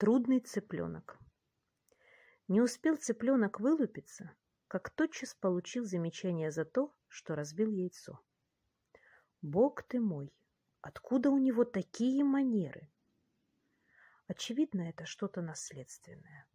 Трудный цыпленок. Не успел цыпленок вылупиться, как тотчас получил замечание за то, что разбил яйцо. Бог ты мой, откуда у него такие манеры? Очевидно, это что-то наследственное.